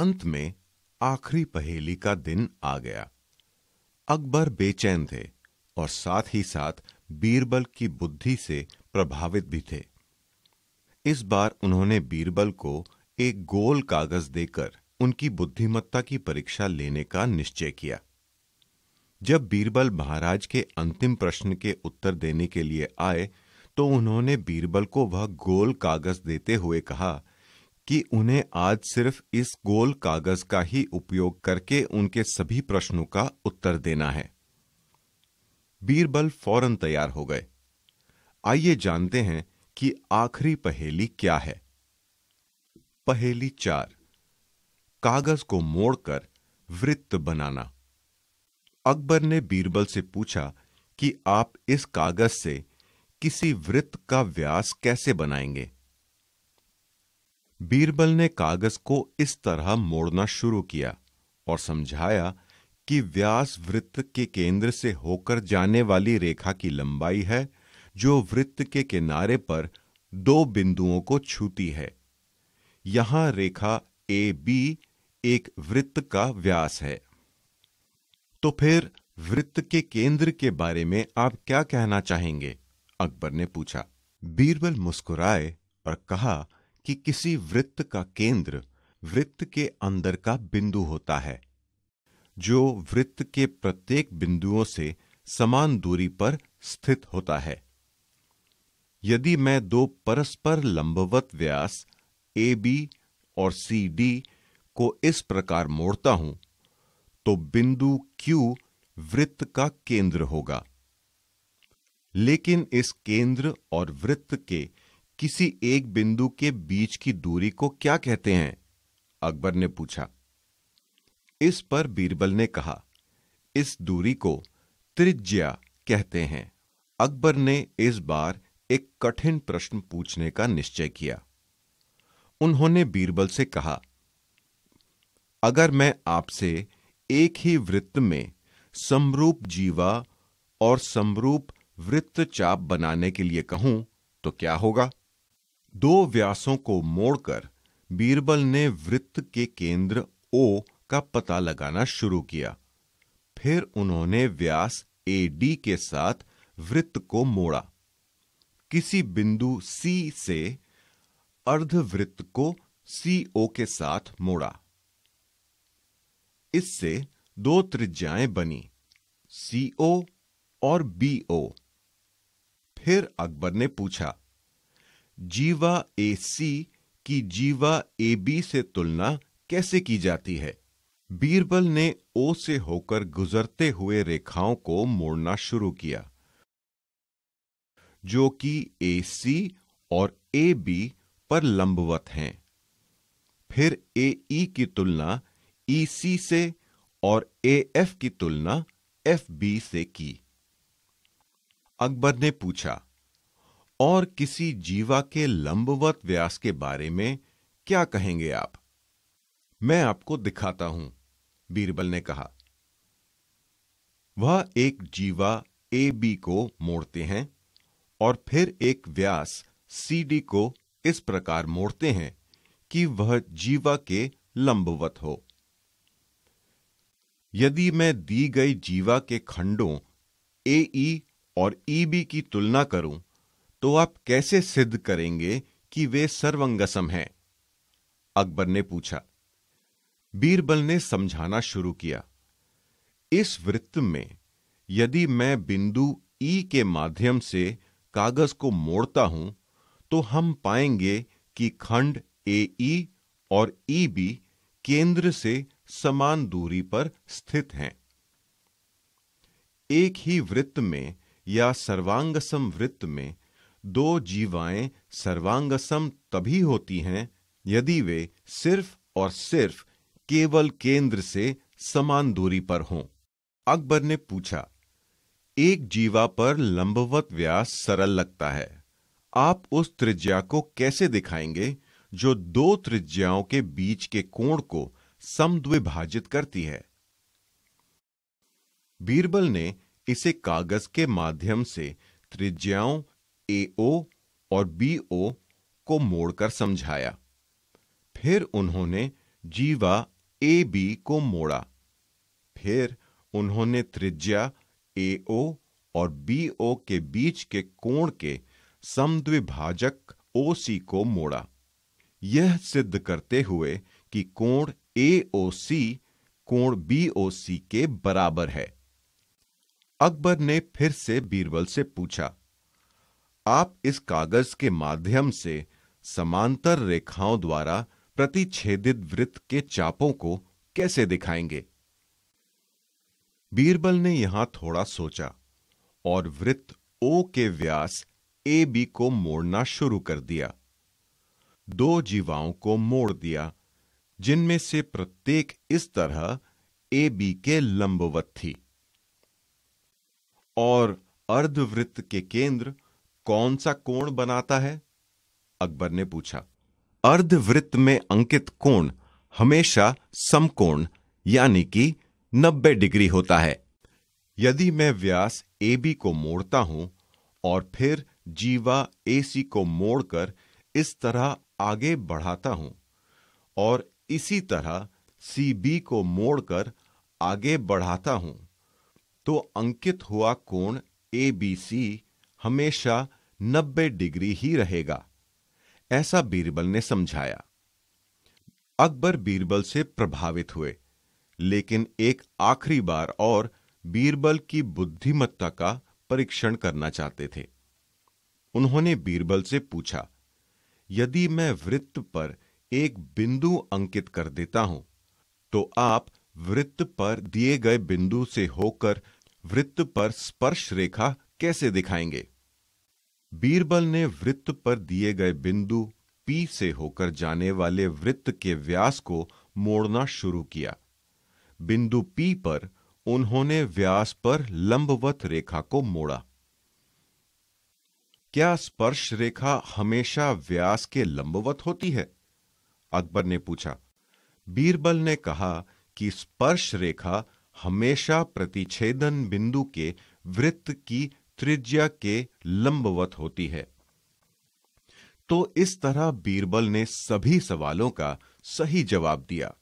अंत में आखिरी पहेली का दिन आ गया अकबर बेचैन थे और साथ ही साथ बीरबल की बुद्धि से प्रभावित भी थे इस बार उन्होंने बीरबल को एक गोल कागज देकर उनकी बुद्धिमत्ता की परीक्षा लेने का निश्चय किया जब बीरबल महाराज के अंतिम प्रश्न के उत्तर देने के लिए आए तो उन्होंने बीरबल को वह गोल कागज देते हुए कहा कि उन्हें आज सिर्फ इस गोल कागज का ही उपयोग करके उनके सभी प्रश्नों का उत्तर देना है बीरबल फौरन तैयार हो गए आइए जानते हैं कि आखिरी पहेली क्या है पहेली चार कागज को मोड़कर वृत्त बनाना अकबर ने बीरबल से पूछा कि आप इस कागज से किसी वृत्त का व्यास कैसे बनाएंगे बीरबल ने कागज को इस तरह मोड़ना शुरू किया और समझाया कि व्यास वृत्त के केंद्र से होकर जाने वाली रेखा की लंबाई है जो वृत्त के किनारे पर दो बिंदुओं को छूती है यहां रेखा ए बी एक वृत्त का व्यास है तो फिर वृत्त के केंद्र के बारे में आप क्या कहना चाहेंगे अकबर ने पूछा बीरबल मुस्कुराए और कहा कि किसी वृत्त का केंद्र वृत्त के अंदर का बिंदु होता है जो वृत्त के प्रत्येक बिंदुओं से समान दूरी पर स्थित होता है यदि मैं दो परस्पर लंबवत व्यास ए बी और सी डी को इस प्रकार मोड़ता हूं तो बिंदु Q वृत्त का केंद्र होगा लेकिन इस केंद्र और वृत्त के किसी एक बिंदु के बीच की दूरी को क्या कहते हैं अकबर ने पूछा इस पर बीरबल ने कहा इस दूरी को त्रिज्या कहते हैं अकबर ने इस बार एक कठिन प्रश्न पूछने का निश्चय किया उन्होंने बीरबल से कहा अगर मैं आपसे एक ही वृत्त में समरूप जीवा और समरूप वृत्तचाप बनाने के लिए कहूं तो क्या होगा दो व्यासों को मोड़कर बीरबल ने वृत्त के केंद्र ओ का पता लगाना शुरू किया फिर उन्होंने व्यास ए डी के साथ वृत्त को मोड़ा किसी बिंदु सी से अर्धवृत्त को सी ओ के साथ मोड़ा इससे दो त्रिज्याएं बनी सी ओ और बी ओ फिर अकबर ने पूछा जीवा ए सी की जीवा ए बी से तुलना कैसे की जाती है बीरबल ने ओ से होकर गुजरते हुए रेखाओं को मोड़ना शुरू किया जो कि ए सी और ए बी पर लंबवत हैं फिर ए ई की तुलना ई सी से और ए एफ की तुलना एफ बी से की अकबर ने पूछा और किसी जीवा के लंबवत व्यास के बारे में क्या कहेंगे आप मैं आपको दिखाता हूं बीरबल ने कहा वह एक जीवा ए बी को मोड़ते हैं और फिर एक व्यास सी डी को इस प्रकार मोड़ते हैं कि वह जीवा के लंबवत हो यदि मैं दी गई जीवा के खंडों ए ई और ई बी की तुलना करूं तो आप कैसे सिद्ध करेंगे कि वे सर्वंगसम हैं अकबर ने पूछा बीरबल ने समझाना शुरू किया इस वृत्त में यदि मैं बिंदु ई के माध्यम से कागज को मोड़ता हूं तो हम पाएंगे कि खंड ए ई और ई बी केंद्र से समान दूरी पर स्थित हैं एक ही वृत्त में या सर्वांगसम वृत्त में दो जीवाएं सर्वांगसम तभी होती हैं यदि वे सिर्फ और सिर्फ केवल केंद्र से समान दूरी पर हों अकबर ने पूछा एक जीवा पर लंबवत व्यास सरल लगता है आप उस त्रिज्या को कैसे दिखाएंगे जो दो त्रिज्याओं के बीच के कोण को समद्विभाजित करती है बीरबल ने इसे कागज के माध्यम से त्रिज्याओं एओ और बीओ को मोड़कर समझाया फिर उन्होंने जीवा ए बी को मोड़ा फिर उन्होंने त्रिज्या एओ और बीओ के बीच के कोण के समद्विभाजक ओसी को मोड़ा यह सिद्ध करते हुए कि कोण एओसी कोण बीओसी के बराबर है अकबर ने फिर से बीरबल से पूछा आप इस कागज के माध्यम से समांतर रेखाओं द्वारा प्रतिच्छेदित वृत्त के चापों को कैसे दिखाएंगे बीरबल ने यहां थोड़ा सोचा और वृत्त ओ के व्यास ए बी को मोड़ना शुरू कर दिया दो जीवाओं को मोड़ दिया जिनमें से प्रत्येक इस तरह ए बी के लंबवत थी और अर्धवृत्त के केंद्र कौन सा कोण बनाता है अकबर ने पूछा अर्धवृत्त में अंकित कोण हमेशा समकोण यानी कि 90 डिग्री होता है यदि मैं व्यास ए बी को मोड़ता हूं और फिर जीवा ए सी को मोड़कर इस तरह आगे बढ़ाता हूं और इसी तरह सी बी को मोड़कर आगे बढ़ाता हूं तो अंकित हुआ कोण ए बी सी हमेशा नब्बे डिग्री ही रहेगा ऐसा बीरबल ने समझाया अकबर बीरबल से प्रभावित हुए लेकिन एक आखिरी बार और बीरबल की बुद्धिमत्ता का परीक्षण करना चाहते थे उन्होंने बीरबल से पूछा यदि मैं वृत्त पर एक बिंदु अंकित कर देता हूं तो आप वृत्त पर दिए गए बिंदु से होकर वृत्त पर स्पर्श रेखा कैसे दिखाएंगे बीरबल ने वृत्त पर दिए गए बिंदु पी से होकर जाने वाले वृत्त के व्यास को मोड़ना शुरू किया बिंदु पी पर उन्होंने व्यास पर लंबवत रेखा को मोड़ा क्या स्पर्श रेखा हमेशा व्यास के लंबवत होती है अकबर ने पूछा बीरबल ने कहा कि स्पर्श रेखा हमेशा प्रतिच्छेदन बिंदु के वृत्त की त्रिज्या के लंबवत होती है तो इस तरह बीरबल ने सभी सवालों का सही जवाब दिया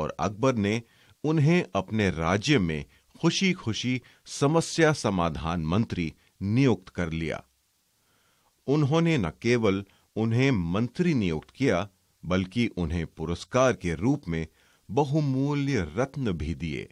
और अकबर ने उन्हें अपने राज्य में खुशी खुशी समस्या समाधान मंत्री नियुक्त कर लिया उन्होंने न केवल उन्हें मंत्री नियुक्त किया बल्कि उन्हें पुरस्कार के रूप में बहुमूल्य रत्न भी दिए